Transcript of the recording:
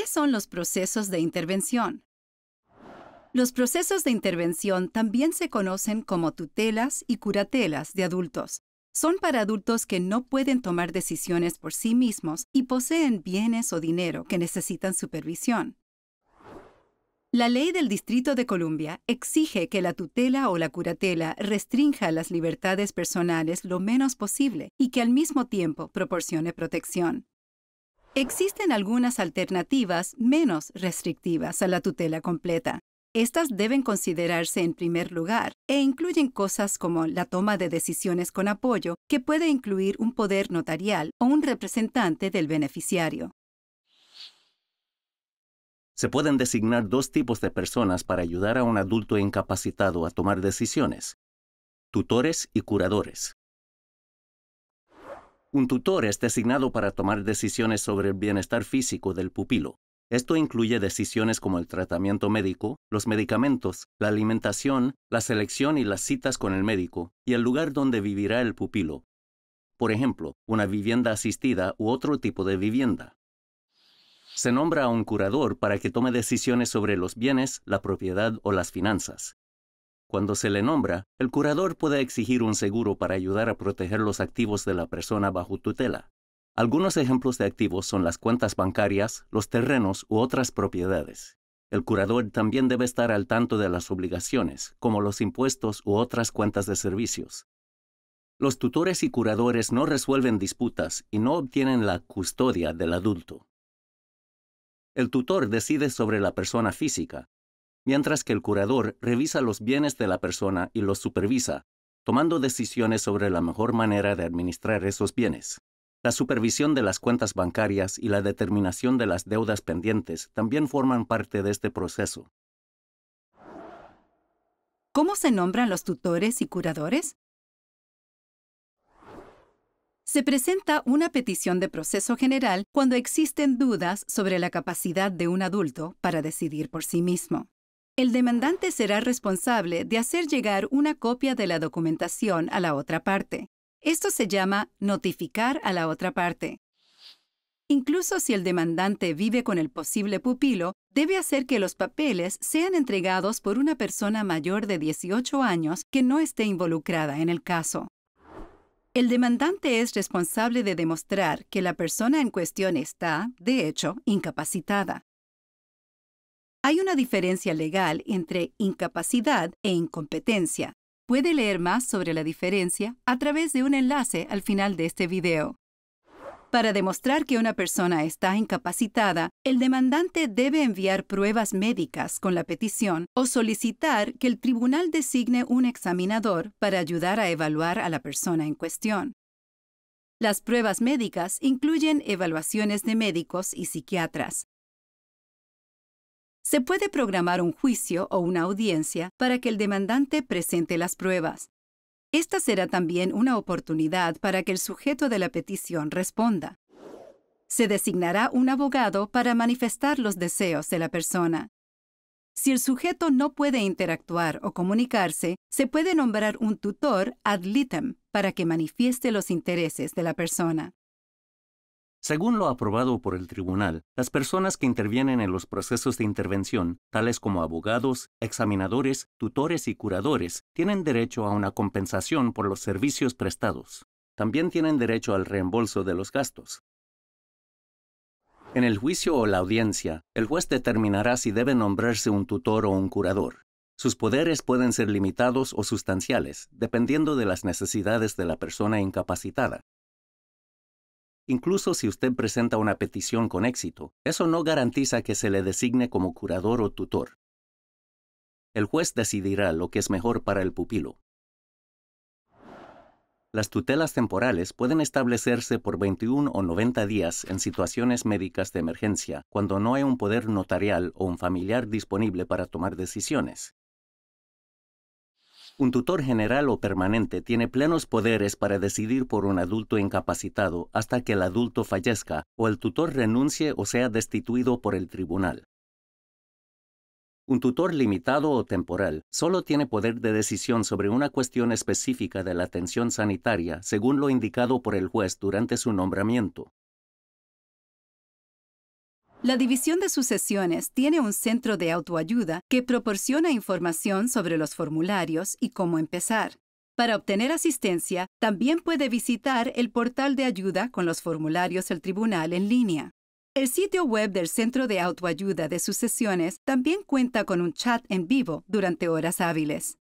¿Qué son los procesos de intervención? Los procesos de intervención también se conocen como tutelas y curatelas de adultos. Son para adultos que no pueden tomar decisiones por sí mismos y poseen bienes o dinero que necesitan supervisión. La ley del Distrito de Columbia exige que la tutela o la curatela restrinja las libertades personales lo menos posible y que al mismo tiempo proporcione protección. Existen algunas alternativas menos restrictivas a la tutela completa. Estas deben considerarse en primer lugar e incluyen cosas como la toma de decisiones con apoyo, que puede incluir un poder notarial o un representante del beneficiario. Se pueden designar dos tipos de personas para ayudar a un adulto incapacitado a tomar decisiones, tutores y curadores. Un tutor es designado para tomar decisiones sobre el bienestar físico del pupilo. Esto incluye decisiones como el tratamiento médico, los medicamentos, la alimentación, la selección y las citas con el médico, y el lugar donde vivirá el pupilo. Por ejemplo, una vivienda asistida u otro tipo de vivienda. Se nombra a un curador para que tome decisiones sobre los bienes, la propiedad o las finanzas. Cuando se le nombra, el curador puede exigir un seguro para ayudar a proteger los activos de la persona bajo tutela. Algunos ejemplos de activos son las cuentas bancarias, los terrenos u otras propiedades. El curador también debe estar al tanto de las obligaciones, como los impuestos u otras cuentas de servicios. Los tutores y curadores no resuelven disputas y no obtienen la custodia del adulto. El tutor decide sobre la persona física, mientras que el curador revisa los bienes de la persona y los supervisa, tomando decisiones sobre la mejor manera de administrar esos bienes. La supervisión de las cuentas bancarias y la determinación de las deudas pendientes también forman parte de este proceso. ¿Cómo se nombran los tutores y curadores? Se presenta una petición de proceso general cuando existen dudas sobre la capacidad de un adulto para decidir por sí mismo. El demandante será responsable de hacer llegar una copia de la documentación a la otra parte. Esto se llama notificar a la otra parte. Incluso si el demandante vive con el posible pupilo, debe hacer que los papeles sean entregados por una persona mayor de 18 años que no esté involucrada en el caso. El demandante es responsable de demostrar que la persona en cuestión está, de hecho, incapacitada. Hay una diferencia legal entre incapacidad e incompetencia. Puede leer más sobre la diferencia a través de un enlace al final de este video. Para demostrar que una persona está incapacitada, el demandante debe enviar pruebas médicas con la petición o solicitar que el tribunal designe un examinador para ayudar a evaluar a la persona en cuestión. Las pruebas médicas incluyen evaluaciones de médicos y psiquiatras, se puede programar un juicio o una audiencia para que el demandante presente las pruebas. Esta será también una oportunidad para que el sujeto de la petición responda. Se designará un abogado para manifestar los deseos de la persona. Si el sujeto no puede interactuar o comunicarse, se puede nombrar un tutor ad litem para que manifieste los intereses de la persona. Según lo aprobado por el tribunal, las personas que intervienen en los procesos de intervención, tales como abogados, examinadores, tutores y curadores, tienen derecho a una compensación por los servicios prestados. También tienen derecho al reembolso de los gastos. En el juicio o la audiencia, el juez determinará si debe nombrarse un tutor o un curador. Sus poderes pueden ser limitados o sustanciales, dependiendo de las necesidades de la persona incapacitada. Incluso si usted presenta una petición con éxito, eso no garantiza que se le designe como curador o tutor. El juez decidirá lo que es mejor para el pupilo. Las tutelas temporales pueden establecerse por 21 o 90 días en situaciones médicas de emergencia, cuando no hay un poder notarial o un familiar disponible para tomar decisiones. Un tutor general o permanente tiene plenos poderes para decidir por un adulto incapacitado hasta que el adulto fallezca o el tutor renuncie o sea destituido por el tribunal. Un tutor limitado o temporal solo tiene poder de decisión sobre una cuestión específica de la atención sanitaria según lo indicado por el juez durante su nombramiento. La División de Sucesiones tiene un centro de autoayuda que proporciona información sobre los formularios y cómo empezar. Para obtener asistencia, también puede visitar el portal de ayuda con los formularios del tribunal en línea. El sitio web del Centro de Autoayuda de Sucesiones también cuenta con un chat en vivo durante horas hábiles.